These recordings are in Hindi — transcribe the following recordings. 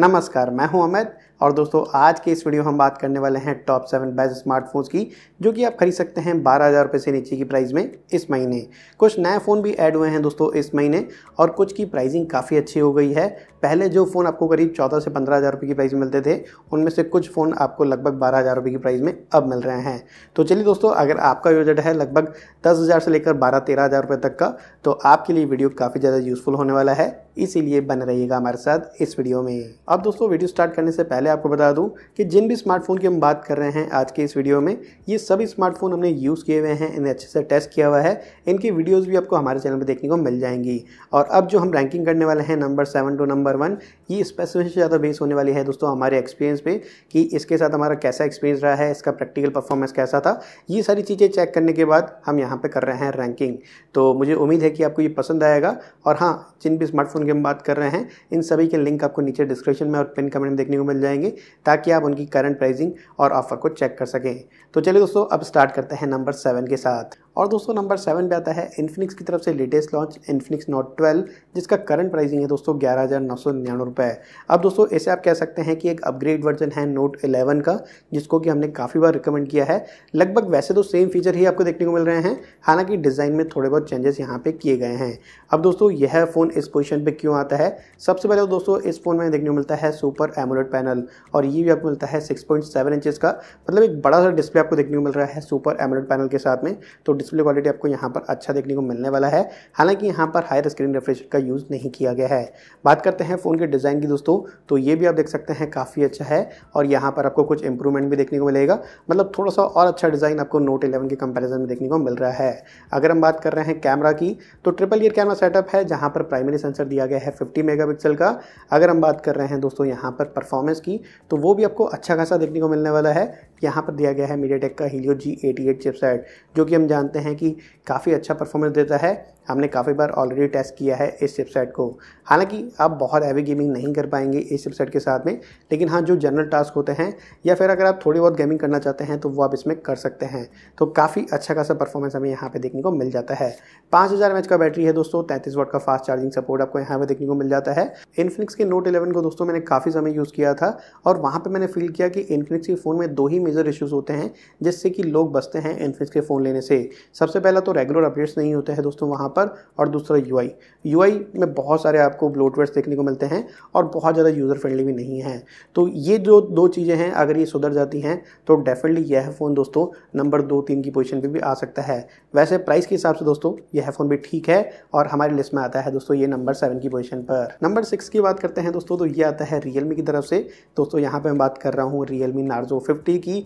नमस्कार मैं हूं अमित और दोस्तों आज के इस वीडियो हम बात करने वाले हैं टॉप सेवन बेस्ट स्मार्टफोन्स की जो कि आप खरीद सकते हैं बारह हज़ार रुपये से नीचे की प्राइस में इस महीने कुछ नए फ़ोन भी ऐड हुए हैं दोस्तों इस महीने और कुछ की प्राइसिंग काफ़ी अच्छी हो गई है पहले जो फ़ोन आपको करीब चौदह से पंद्रह हज़ार रुपये की प्राइस में मिलते थे उनमें से कुछ फ़ोन आपको लगभग बारह हज़ार रुपये की प्राइस में अब मिल रहे हैं तो चलिए दोस्तों अगर आपका बजट है लगभग दस हज़ार से लेकर बारह तेरह हज़ार रुपये तक का तो आपके लिए वीडियो काफ़ी ज़्यादा यूज़फुल होने वाला है इसीलिए बन रहिएगा हमारे साथ इस वीडियो में अब दोस्तों वीडियो स्टार्ट करने से पहले पहले आपको बता दूं कि जिन भी स्मार्टफोन की हम बात कर रहे हैं आज के इस वीडियो में ये सभी स्मार्टफोन हमने यूज़ किए हुए हैं इन्हें अच्छे से टेस्ट किया हुआ है इनकी वीडियोस भी आपको हमारे चैनल पर देखने को मिल जाएंगी और अब जो हम रैंकिंग करने वाले हैं number seven two number one ये स्पेसिफिक ज़्यादा बेस होने वाली है दोस्तों हमारे एक्सपीरियंस पर कि इसके साथ हमारा कैसा एक्सपीरियंस रहा है इसका प्रैक्टिकल परफॉर्मेंस कैसा था ये सारी चीज़ें चेक करने के बाद हम यहाँ पर कर रहे हैं रैंकिंग तो मुझे उम्मीद है कि आपको ये पसंद आएगा और हाँ जिन भी स्मार्टफोन की हम बात कर रहे हैं इन सभी के लिंक आपको नीचे डिस्क्रिप्शन में और पिन कमेंट में देखने को मिल जाएंगे जाएंगे ताकि आप उनकी करंट प्राइसिंग और ऑफर को चेक कर सकें तो चलिए दोस्तों अब स्टार्ट करते हैं नंबर सेवन के साथ और दोस्तों नंबर सेवन पे आता है इन्फिनिक्स की तरफ से latest launch Infinix note twelve जिसका करंट प्राइसिंग है दोस्तों ग्यारह हज़ार नौ सौ निन्यानवे रुपये अब दोस्तों इसे आप कह सकते हैं कि एक अपग्रेड वर्जन है नोट इलेवन का जिसको कि हमने काफ़ी बार रिकमेंड किया है लगभग वैसे तो सेम फीचर ही आपको देखने को मिल रहे हैं हालांकि डिज़ाइन में थोड़े बहुत चेंजेस यहाँ पर किए गए हैं अब दोस्तों यह फ़ोन इस पोजिशन पर क्यों आता है सबसे पहले तो दोस्तों इस फ़ोन में देखने को मिलता है सुपर एमोलेट पैनल और ये भी आपको मिलता है सिक्स पॉइंट सेवन इंचज़ का मतलब एक बड़ा सा डिस्प्ले आपको देखने को मिल रहा है सुपर एमोलेट पैनल के साथ में तो डिस्प्ले क्वालिटी आपको यहाँ पर अच्छा देखने को मिलने वाला है हालांकि यहाँ पर हायर स्क्रीन रिफ्रेश का यूज़ नहीं किया गया है बात करते हैं फ़ोन के डिज़ाइन की दोस्तों तो ये भी आप देख सकते हैं काफ़ी अच्छा है और यहाँ पर आपको कुछ इंप्रूवमेंट भी देखने को मिलेगा मतलब थोड़ा सा और अच्छा डिज़ाइन आपको नोट इलेवन के कंपेरिजन में देखने को मिल रहा है अगर हम बात कर रहे हैं कैमरा की तो ट्रिपल ईयर कैमरा सेटअप है जहाँ पर प्राइमरी सेंसर दिया गया है फिफ्टी मेगा का अगर हम बात कर रहे हैं दोस्तों यहाँ पर परफॉर्मेंस की तो वो भी आपको अच्छा खासा देखने को मिलने वाला है यहाँ पर दिया गया है मीडिया का Helio G eighty eight chipset जो कि हम जानते हैं कि काफ़ी अच्छा परफॉर्मेंस देता है हमने काफ़ी बार ऑलरेडी टेस्ट किया है इस चिपसेट को हालांकि आप बहुत हैवी गेमिंग नहीं कर पाएंगे इस चिपसेट के साथ में लेकिन हाँ जो जनरल टास्क होते हैं या फिर अगर आप थोड़ी बहुत गेमिंग करना चाहते हैं तो वो आप इसमें कर सकते हैं तो काफ़ी अच्छा खासा परफॉर्मेंस हमें यहाँ पर देखने को मिल जाता है पाँच हज़ार का बैटरी है दोस्तों तैंतीस वोट का फास्ट चार्जिंग सपोर्ट आपको यहाँ पर देखने को मिल जाता है इन्फिनिक्स के नोट इलेवन को दोस्तों मैंने काफ़ी समय यूज़ किया था और वहाँ पर मैंने फील किया कि इन्फिनिक्स के फ़ोन में दो ही मेजर इशूज़ होते हैं जिससे कि लोग बचते हैं इन्फिनिक्स के फ़ोन लेने से सबसे पहला तो रेगुलर अपडेट्स नहीं होते हैं दोस्तों वहाँ पर और दूसरा यू आई यू आई में बहुत सारे आपको ब्लोटवेयर्स देखने को मिलते हैं और बहुत ज़्यादा यूज़र फ्रेंडली भी नहीं है तो ये जो दो चीज़ें हैं अगर ये सुधर जाती हैं तो डेफिनेटली यह फ़ोन दोस्तों नंबर दो तीन की पोजिशन पर भी आ सकता है वैसे प्राइस के हिसाब से दोस्तों यह फोन भी ठीक है और हमारी लिस्ट में आता है दोस्तों ये नंबर सेवन की पोजिशन पर नंबर सिक्स की बात करते हैं दोस्तों तो ये आता है रियलमी की तरफ से दोस्तों यहाँ पर मैं बात कर रहा हूँ रियलमी नार्जो फिफ्टी की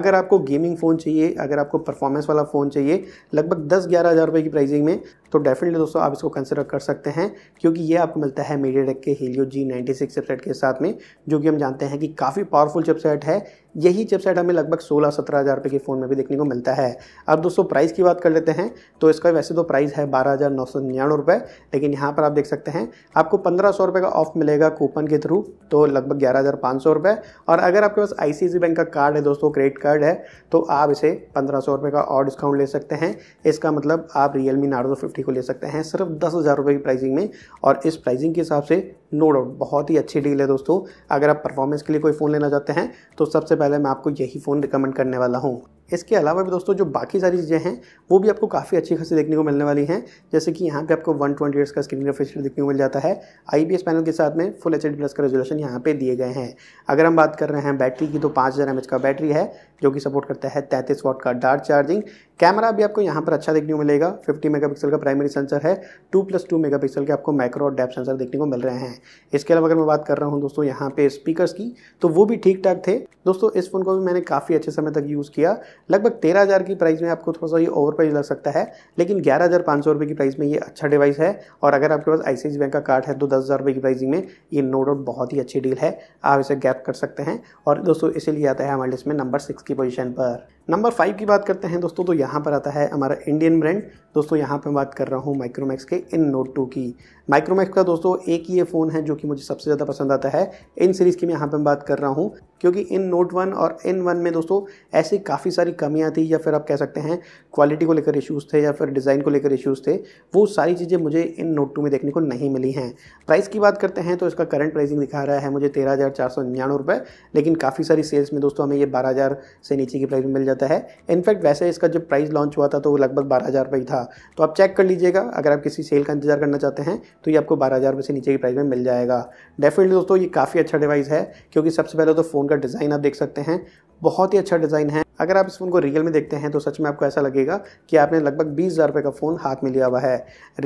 अगर आपको गेमिंग फ़ोन चाहिए अगर आपको परफॉर्मेंस वाला फ़ोन चाहिए लगभग दस ग्यारह हज़ार रुपये की प्राइसिंग में तो डेफिनेटली दोस्तों आप इसको कंसिडर कर सकते हैं क्योंकि ये आपको मिलता है मीडिया के हीलियो जी नाइन्टी सिक्स के साथ में जो कि हम जानते हैं कि काफ़ी पावरफुल चिपसेट है यही चिपसेट हमें लगभग सोलह सत्रह हज़ार रुपये के फ़ोन में भी देखने को मिलता है अब दोस्तों प्राइस की बात कर लेते हैं तो इसका वैसे तो प्राइस है बारह हज़ार नौ सौ निन्यानवे रुपये लेकिन यहाँ पर आप देख सकते हैं आपको पंद्रह सौ रुपये का ऑफ मिलेगा कूपन के थ्रू तो लगभग ग्यारह हज़ार पाँच सौ रुपये और अगर आपके पास आई सी सी बैंक का कार्ड है दोस्तों क्रेडिट कार्ड है तो आप इसे पंद्रह सौ रुपये का और डिस्काउंट ले सकते हैं इसका मतलब आप रियल मी नार्डो फिफ्टी को ले सकते हैं सिर्फ दस हज़ार रुपये की प्राइसिंग में और इस प्राइसिंग के हिसाब से नो डाउट बहुत ही अच्छी डील है दोस्तों अगर आप परफॉर्मेंस के लिए कोई फ़ोन लेना चाहते हैं तो सबसे पहले मैं आपको यही फ़ोन रिकमेंड करने वाला हूँ इसके अलावा भी दोस्तों जो बाकी सारी चीज़ें हैं वो भी आपको काफ़ी अच्छी खासी देखने को मिलने वाली हैं जैसे कि यहाँ पे आपको वन ट्वेंटी का स्क्रीन रिफ्रेश देखने को मिल जाता है आई पैनल के साथ में फुल एच प्लस का रेजोल्यूशन यहाँ पे दिए गए हैं अगर हम बात कर रहे हैं बैटरी की तो पाँच हज़ार का बैटरी है जो कि सपोर्ट करता है तैंतीस वॉट का डार्ट चार्जिंग कैमरा भी आपको यहाँ पर अच्छा देखने को मिलेगा फिफ्टी मेगा का प्राइमरी सेंसर है टू प्लस टू मेगापिक्सल के आपको माइक्रो और डेप सेंसर देखने को मिल रहे हैं इसके अलावा अगर मैं बात कर रहा हूँ दोस्तों यहाँ पे स्पीकर की तो वो भी ठीक ठाक थे दोस्तों इस फ़ोन को भी मैंने काफ़ी अच्छे समय तक यूज़ किया लगभग तेरह हज़ार की प्राइस में आपको थोड़ा सा ये ओवर प्राइस लग सकता है लेकिन ग्यारह हज़ार पाँच सौ रुपये की प्राइस में ये अच्छा डिवाइस है और अगर आपके पास आई बैंक का कार्ड है तो दस हज़ार रुपये की प्राइसिंग में ये नो डाउट बहुत ही अच्छी डील है आप इसे गैप कर सकते हैं और दोस्तों इसीलिए आता है हमारे लिस्ट में नंबर सिक्स की पोजिशन पर नंबर फाइव की बात करते हैं दोस्तों तो यहाँ पर आता है हमारा इंडियन ब्रांड दोस्तों यहाँ पर बात कर रहा हूँ माइक्रोमैक्स के इन नोट टू की माइक्रोमैक्स का दोस्तों एक ही ये फ़ोन है जो कि मुझे सबसे ज़्यादा पसंद आता है इन सीरीज़ की मैं यहाँ पर बात कर रहा हूँ क्योंकि इन नोट वन और इन वन में दोस्तों ऐसी काफ़ी सारी कमियां थी या फिर आप कह सकते हैं क्वालिटी को लेकर इश्यूज़ थे या फिर डिज़ाइन को लेकर इश्यूज़ थे वो सारी चीज़ें मुझे इन नोट टू में देखने को नहीं मिली हैं प्राइस की बात करते हैं तो इसका करंट प्राइसिंग दिखा रहा है मुझे तेरह हज़ार चार सौ निन्यानवे रुपये लेकिन काफ़ी सारी सेल्स में दोस्तों हमें ये बारह हज़ार से नीचे की प्राइस में मिल जाता है इनफैक्ट वैसे इसका जब प्राइस लॉन्च हुआ था तो वो लगभग बारह हज़ार रुपये था तो आप चेक कर लीजिएगा अगर आप किसी सेल का इंतजार करना चाहते हैं तो ये आपको बारह हज़ार रुपये से नीचे की प्राइस में मिल जाएगा डेफिनेटली दोस्तों ये काफ़ी अच्छा डिवाइस है क्योंकि सबसे पहले तो फ़ोन का डिज़ाइन आप देख सकते हैं बहुत ही अच्छा डिज़ाइन है अगर आप इस फ़ोन को रियल में देखते हैं तो सच में आपको ऐसा लगेगा कि आपने लगभग बीस हज़ार रुपये का फ़ोन हाथ में लिया हुआ है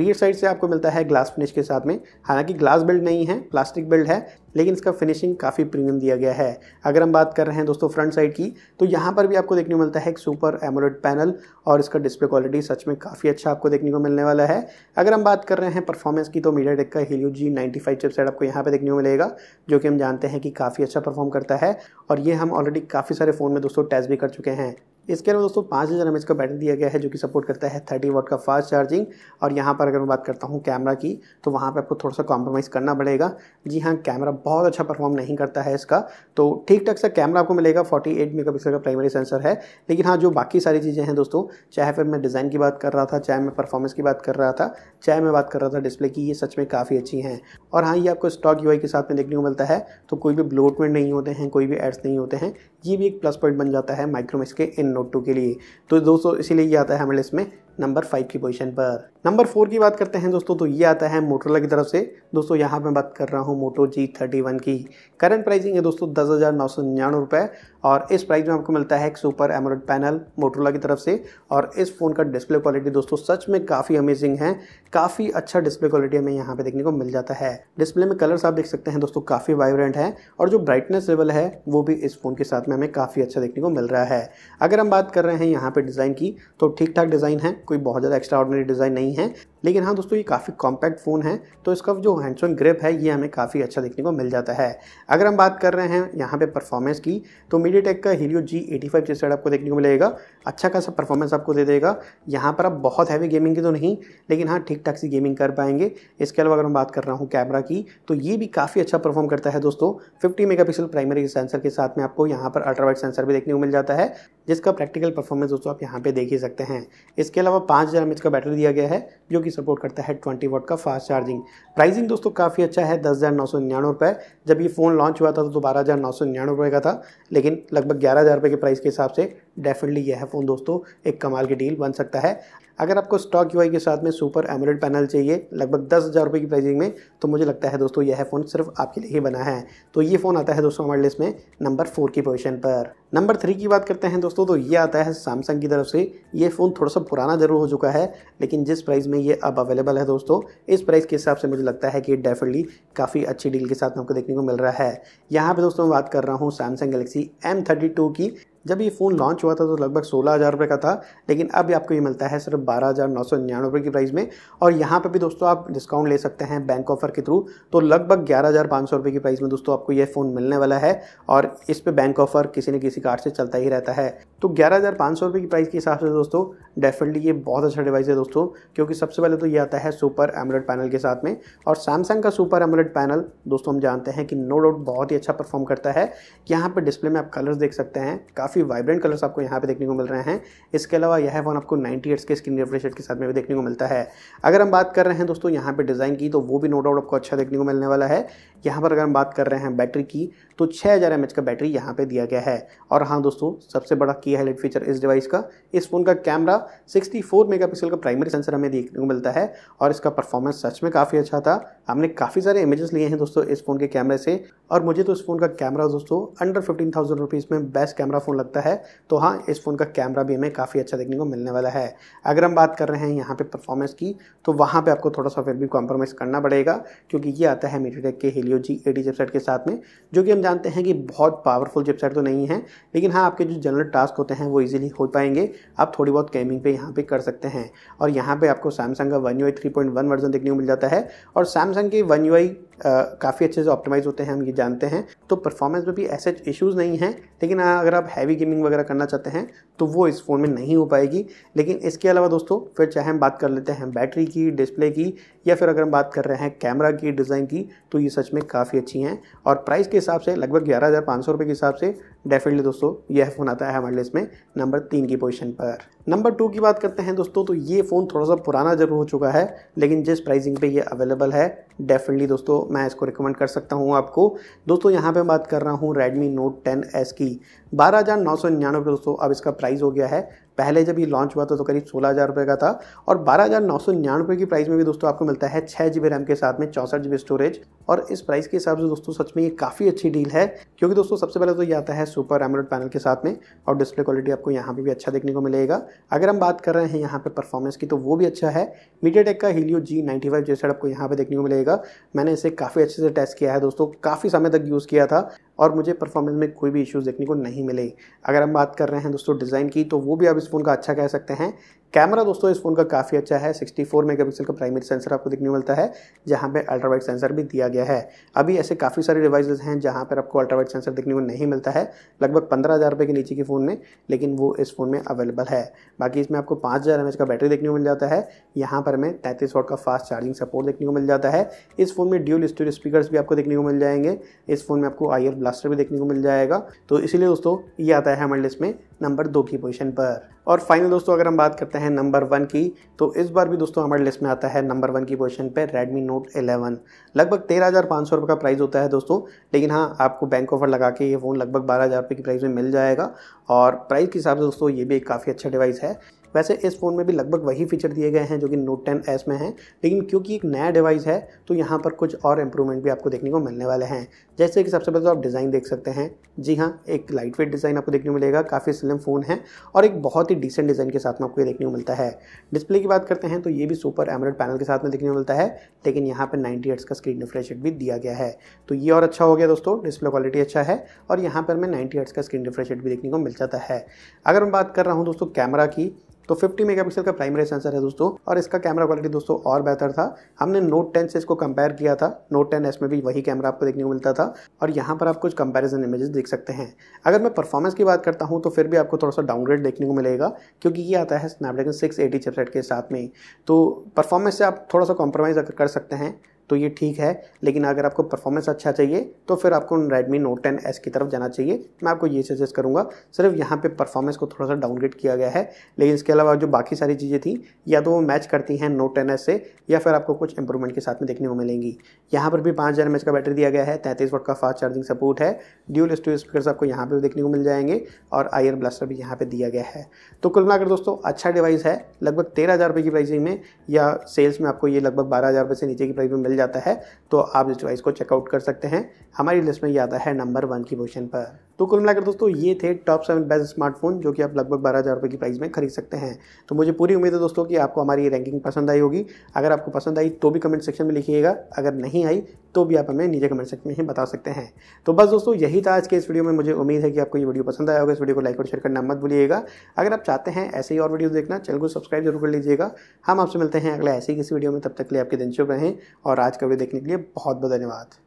रियर साइड से आपको मिलता है ग्लास फिनिश के साथ में हालांकि ग्लास बिल्ड नहीं है प्लास्टिक बिल्ड है लेकिन इसका फिनिशिंग काफ़ी प्रीमियम दिया गया है अगर हम बात कर रहे हैं दोस्तों फ्रंट साइड की तो यहाँ पर भी आपको देखने को मिलता है एक सुपर एमोलेड पैनल और इसका डिस्प्ले क्वालिटी सच में काफ़ी अच्छा आपको देखने को मिलने वाला है अगर हम बात कर रहे हैं परफॉर्मेंस की तो मीडिया टेक का हीलियो जी नाइन्टी फाइव आपको यहाँ पर देखने को मिलेगा जो कि हम जानते हैं कि काफ़ी अच्छा परफॉर्म करता है और ये हम ऑलरेडी काफ़ी सारे फ़ोन में दोस्तों टेस्ट भी कर चुके हैं इसके अलावा दोस्तों पाँच हज़ार एम का बैटरी दिया गया है जो कि सपोर्ट करता है थर्टी वोट का फास्ट चार्जिंग और यहाँ पर अगर मैं बात करता हूँ कैमरा की तो वहाँ पर आपको थोड़ा सा कॉम्प्रोमाइज़ करना पड़ेगा जी हाँ कैमरा बहुत अच्छा परफॉर्म नहीं करता है इसका तो ठीक ठाक सा कैमरा आपको मिलेगा फोर्टी एट मेगापिक्सल का प्राइमरी सेंसर है लेकिन हाँ जो बाकी सारी चीज़ें हैं दोस्तों चाहे फिर मैं डिज़ाइन की बात कर रहा था चाहे मैं परफॉर्मेंस की बात कर रहा था चाहे मैं बात कर रहा था डिस्प्ले की ये सच में काफ़ी अच्छी हैं और हाँ ये आपको स्टॉक यू के साथ में देखने को मिलता है तो कोई भी ब्लोटमेंट नहीं होते हैं कोई भी एड्स नहीं होते हैं ये भी एक प्लस पॉइंट बन जाता है माइक्रोमिक्स के इन नोट टू के लिए तो दोस्तों इसीलिए ये आता है हमें इसमें नंबर फाइव की पोजीशन पर नंबर फोर की बात करते हैं दोस्तों तो ये आता है मोटरोला की तरफ से दोस्तों यहाँ मैं बात कर रहा हूँ मोटो जी थर्टी वन की करंट प्राइसिंग है दोस्तों दस हज़ार नौ सौ निन्यानवे रुपये और इस प्राइस में आपको मिलता है एक सुपर एमरोड पैनल मोटरोला की तरफ से और इस फ़ोन का डिस्प्ले क्वालिटी दोस्तों सच में काफ़ी अमेजिंग है काफ़ी अच्छा डिस्प्ले क्वालिटी हमें यहाँ पे देखने को मिल जाता है डिस्प्ले में कलर्स आप देख सकते हैं दोस्तों काफ़ी वाइब्रेंट है और जो ब्राइटनेस लेवल है वो भी इस फ़ोन के साथ में हमें काफ़ी अच्छा देखने को मिल रहा है अगर हम बात कर रहे हैं यहाँ पर डिज़ाइन की तो ठीक ठाक डिज़ाइन है कोई बहुत ज़्यादा एक्स्ट्रा ऑर्डनरी डिज़ाइन नहीं है लेकिन हाँ दोस्तों ये काफ़ी कॉम्पैक्ट फ़ोन है तो इसका जो हैंडसोन ग्रिप है ये हमें काफ़ी अच्छा देखने को मिल जाता है अगर हम बात कर रहे हैं यहाँ पे परफॉर्मेंस की तो मीडिया का हीरो जी एटी फाइव चेसर आपको देखने को मिलेगा अच्छा खासा परफॉर्मेंस आपको दे देगा यहाँ पर आप बहुत हैवी गेमिंग की तो नहीं लेकिन हाँ ठीक ठाक सी गेमिंग कर पाएंगे इसके अलावा अगर मैं बात कर रहा हूँ कैमरा की तो ये भी काफ़ी अच्छा परफॉर्म करता है दोस्तों फिफ्टी मेगा प्राइमरी सेंसर के साथ में आपको यहाँ पर अल्ट्रावाइट सेंसर भी देखने को मिल जाता है जिसका प्रैक्टिकल परफॉर्मेंस दोस्तों आप यहाँ पर देख ही सकते हैं इसके अलावा पाँच हज़ार का बैटरी दिया गया है जो कि सपोर्ट करता है ट्वेंटी वोट का फास्ट चार्जिंग प्राइसिंग दोस्तों काफ़ी अच्छा है दस हज़ार नौ सौ निन्यानवे रुपये जब ये फ़ोन लॉन्च हुआ था तो बारह हज़ार नौ सौ निन्यानवे रुपये का था लेकिन लगभग ग्यारह हज़ार रुपये के प्राइस के हिसाब से डेफिनेटली यह फ़ोन दोस्तों एक कमाल की डील बन सकता है अगर आपको स्टॉक यू के साथ में सुपर एमोलेड पैनल चाहिए लगभग दस हज़ार रुपये की प्राइसिंग में तो मुझे लगता है दोस्तों यह फ़ोन सिर्फ आपके लिए ही बना है तो ये फ़ोन आता है दोस्तों हमारे लिस्ट में नंबर फोर की पोजीशन पर नंबर थ्री की बात करते हैं दोस्तों तो ये आता है सैमसंग की तरफ से ये फ़ोन थोड़ा सा पुराना ज़रूर हो चुका है लेकिन जिस प्राइस में ये अब अवेलेबल है दोस्तों इस प्राइस के हिसाब से मुझे लगता है कि डेफिनेटली काफ़ी अच्छी डील के साथ हमको देखने को मिल रहा है यहाँ पर दोस्तों मैं बात कर रहा हूँ सैमसंग गलेक्सी एम की जब ये फ़ोन लॉन्च हुआ था तो लगभग सोलह हज़ार रुपये का था लेकिन अब आपको ये मिलता है सिर्फ बारह हज़ार नौ सौ निन्यानवे रुपये की प्राइस में और यहाँ पे भी दोस्तों आप डिस्काउंट ले सकते हैं बैंक ऑफर के थ्रू तो लगभग ग्यारह हज़ार पाँच सौ रुपये की प्राइस में दोस्तों आपको ये फ़ोन मिलने वाला है और इस पर बैंक ऑफर किसी न किसी कार्ड से चलता ही रहता है तो ग्यारह हज़ार पाँच सौ रुपये की प्राइस के हिसाब से दोस्तों डेफिनेटली ये बहुत अच्छा डिवाइस है दोस्तों क्योंकि सबसे पहले तो ये आता है सुपर एमोलेड पैनल के साथ में और सैमसंग का सुपर एमोलेड पैनल दोस्तों हम जानते हैं कि नो डाउट बहुत ही अच्छा परफॉर्म करता है यहाँ पर डिस्प्ले में आप कलर्स देख सकते हैं काफ़ी काफ़ी वाइब्रेंट कलर्स आपको यहाँ पे देखने को मिल रहे हैं इसके अलावा यह फ़ोन आपको नाइन्टी एट्स के स्क्रीन रिफ्रेश के साथ में भी देखने को मिलता है अगर हम बात कर रहे हैं दोस्तों यहाँ पर डिज़ाइन की तो वो भी नो डाउट आपको अच्छा देखने को मिलने वाला है यहाँ पर अगर हम बात कर रहे हैं बैटरी की तो छः हज़ार का बैटरी यहाँ पर दिया गया है और हाँ दोस्तों सबसे बड़ा की हाईलाइट फीचर इस डिवाइस का इस फ़ोन का कैमरा सिक्सटी मेगापिक्सल का प्राइमरी सेंसर हमें देखने को मिलता है और इसका परफॉर्मेंस सच में काफ़ी अच्छा था हमने काफ़ी सारे इमेजेस लिए हैं दोस्तों इस फ़ोन के कैमरे से और मुझे तो इस फ़ोन का कैमरा दोस्तों अंडर फिफ्टीन थाउजेंड रुपीज़ में बेस्ट कैमरा फ़ोन लगता है तो हाँ इस फ़ोन का कैमरा भी हमें काफ़ी अच्छा देखने को मिलने वाला है अगर हम बात कर रहे हैं यहाँ पे परफॉर्मेंस की तो वहाँ पे आपको थोड़ा सा फिर भी कॉम्प्रोमाइज़ करना पड़ेगा क्योंकि ये आता है मीडियाटेक के हेलियो जी एटी चिपसेट के साथ में जो कि हम जानते हैं कि बहुत पावरफुल चिपसेट तो नहीं है लेकिन हाँ आपके जो जनरल टास्क होते हैं वो ईजिली हो पाएंगे आप थोड़ी बहुत गेमिंग पे यहाँ पे कर सकते हैं और यहाँ पे आपको सैमसंग का One U I three point one version देखने को मिल जाता है और सैमसंग के वन यू आई काफ़ी अच्छे से ऑप्टिमाइज़ होते हैं हम ये जानते हैं तो परफॉर्मेंस में भी ऐसे इशूज़ नहीं हैं लेकिन हाँ, अगर आप हैवी हैवी गेमिंग वगैरह करना चाहते हैं तो वो इस फ़ोन में नहीं हो पाएगी लेकिन इसके अलावा दोस्तों फिर चाहे हम बात कर लेते हैं बैटरी की डिस्प्ले की या फिर अगर हम बात कर रहे हैं कैमरा की डिज़ाइन की तो ये सच में काफ़ी अच्छी हैं और प्राइस के हिसाब से लगभग ग्यारह हज़ार के हिसाब से डेफिनेटली दोस्तों यह फ़ोन आता है हमारे लिस्ट में नंबर तीन की पोजीशन पर नंबर टू की बात करते हैं दोस्तों तो ये फ़ोन थोड़ा सा पुराना जरूर हो चुका है लेकिन जिस प्राइसिंग पे ये अवेलेबल है डेफिनेटली दोस्तों मैं इसको रिकमेंड कर सकता हूँ आपको दोस्तों यहाँ पे बात कर रहा हूँ रेडमी नोट टेन एस की बारह हज़ार नौ सौ निन्यानवे दोस्तों अब इसका प्राइस हो गया है पहले जब ये लॉन्च हुआ था तो करीब सोलह हज़ार रुपये का था और बारह हज़ार नौ सौ निन्यानवे की प्राइस में भी दोस्तों आपको मिलता है छः जी बी रैम के साथ में चौंसठ जी बी स्टोरेज और इस प्राइस के हिसाब से दोस्तों सच में ये काफ़ी अच्छी डील है क्योंकि दोस्तों सबसे पहले तो ये आता है सुपर एमरोड पैनल के साथ में और डिस्प्ले क्वालिटी आपको यहाँ पर भी अच्छा देखने को मिलेगा अगर हम बात कर रहे हैं यहाँ पर परफॉर्मेंस की तो वो भी अच्छा है मीडिया का हीलियो जी नाइन्टी फाइव आपको यहाँ पर देखने को मिलेगा मैंने इसे काफ़ी अच्छे से टेस्ट किया है दोस्तों काफ़ी समय तक यूज़ किया था और मुझे परफॉर्मेंस में कोई भी इश्यूज़ देखने को नहीं मिले अगर हम बात कर रहे हैं दोस्तों डिज़ाइन की तो वो भी आप इस फ़ोन का अच्छा कह सकते हैं कैमरा दोस्तों इस फोन का काफ़ी अच्छा है 64 मेगापिक्सल का प्राइमरी सेंसर आपको देखने मिलता है जहाँ पे अल्ट्रावाइट सेंसर भी दिया गया है अभी ऐसे काफ़ी सारे डिवाइसेज हैं जहाँ पर आपको अल्ट्रावाइट सेंसर देखने को नहीं मिलता है लगभग पंद्रह हज़ार रुपये के नीचे के फ़ोन में लेकिन वो इस फ़ोन में अवेलेबल है बाकी इसमें आपको पाँच हज़ार का बैटरी देखने को मिल जाता है यहाँ पर हमें तैंतीस वोट का फास्ट चार्जिंग सपोर्ट देखने को मिल जाता है इस फोन में ड्यूल स्टोरेज स्पीकर भी आपको देखने को मिल जाएंगे इस फोन में आपको आई ब्लास्टर भी देखने को मिल जाएगा तो इसीलिए दोस्तों ये आता है हमारे लिस्ट में नंबर दो की पोजीशन पर और फाइनल दोस्तों अगर हम बात करते हैं नंबर वन की तो इस बार भी दोस्तों हमारे लिस्ट में आता है नंबर वन की पोजीशन पर Redmi Note 11 लगभग तेरह हज़ार पाँच सौ रुपये का प्राइस होता है दोस्तों लेकिन हाँ आपको बैंक ऑफर लगा के ये फ़ोन लगभग बारह हज़ार रुपये की प्राइस में मिल जाएगा और प्राइस के हिसाब से दोस्तों ये भी एक काफ़ी अच्छा डिवाइस है वैसे इस फ़ोन में भी लगभग वही फीचर दिए गए हैं जो कि नोट टेन एस में हैं लेकिन क्योंकि एक नया डिवाइस है तो यहाँ पर कुछ और इम्प्रूवमेंट भी आपको देखने को मिलने वाले हैं जैसे कि सबसे पहले तो आप डिज़ाइन देख सकते हैं जी हाँ एक लाइट वेट डिज़ाइन आपको देखने को मिलेगा काफ़ी स्लिम फ़ोन है और एक बहुत ही डिसेंट डिज़ाइन के साथ में आपको ये देखने को मिलता है डिस्प्ले की बात करते हैं तो ये भी सुपर एमरेड पैनल के साथ में देखने को मिलता है लेकिन यहाँ पर नाइन्टी एट्स का स्क्रीन रिफ्रेश भी दिया गया है तो ये और अच्छा हो गया दोस्तों डिस्प्ले क्वालिटी अच्छा है और यहाँ पर मैं नाइन्टी एट्स का स्क्रीन रिफ्रेश भी देखने को मिल जाता है अगर मैं बात कर रहा हूँ दोस्तों कैमरा की तो 50 मेगापिक्सल का प्राइमरी सेंसर है दोस्तों और इसका कैमरा क्वालिटी दोस्तों और बेहतर था हमने नोट 10 से इसको कंपेयर किया था नोट 10 एस में भी वही कैमरा आपको देखने को मिलता था और यहाँ पर आप कुछ कंपैरिजन इमेजेस देख सकते हैं अगर मैं परफॉर्मेंस की बात करता हूँ तो फिर भी आपको थोड़ा सा डाउनग्रेड देखने को मिलेगा क्योंकि ये आता है स्नैपड्रैगन सिक्स चिपसेट के साथ में तो परफॉर्मेंस से आप थोड़ा सा कॉम्प्रोमाइज़ कर सकते हैं तो ये ठीक है लेकिन अगर आपको परफॉर्मेंस अच्छा चाहिए तो फिर आपको रेडमी नोट टेन एस की तरफ जाना चाहिए मैं आपको ये सजेस्ट करूँगा सिर्फ यहाँ पे परफॉर्मेंस को थोड़ा सा डाउनग्रेड किया गया है लेकिन इसके अलावा जो बाकी सारी चीज़ें थी या तो वो मैच करती हैं नोट टेन एस से या फिर आपको कुछ इंप्रूवमेंट के साथ में देखने को मिलेंगी यहाँ पर भी पाँच हज़ार एम एच का बैटरी दिया गया है तैंतीस वोट का फास्ट चार्जिंग सपोर्ट है ड्यूल स्टू स्पीकर आपको यहाँ पर देखने को मिल जाएंगे और आयर ब्लास्टर भी यहाँ पर दिया गया है तो कुल मिलाकर दोस्तों अच्छा डिवाइस है लगभग तेरह हज़ार रुपये की प्राइसिंग में या सेल्स में आपको ये लगभग बारह हज़ार रुपये से नीचे की प्राइस में मिल मिल जाता है तो आप इस डिवाइस को चेकआउट कर सकते हैं हमारी लिस्ट में ये आता है नंबर वन की पोजिशन पर तो कुल मिलाकर दोस्तों ये थे टॉप सेवन बेस्ट स्मार्टफोन जो कि आप लगभग बारह हज़ार रुपये की प्राइस में खरीद सकते हैं तो मुझे पूरी उम्मीद है दोस्तों कि आपको हमारी रैंकिंग पसंद आई होगी अगर आपको पसंद आई तो भी कमेंट सेक्शन में लिखिएगा अगर नहीं आई तो भी आप हमें नीचे कमेंट सेक्शन में ही बता सकते हैं तो बस दोस्तों यही था आज के इस वीडियो में मुझे उम्मीद है कि आपको ये वीडियो पसंद आया होगा इस वीडियो को लाइक और शेयर करना मत भूलिएगा अगर आप चाहते हैं ऐसे ही और वीडियो देखना चैनल को सब्सक्राइब जरूर कर लीजिएगा हम आपसे मिलते हैं अगले ऐसे ही किसी वीडियो में तब तक के लिए आपके दिन शुभ रहें और आज का वीडियो देखने के लिए बहुत बहुत धन्यवाद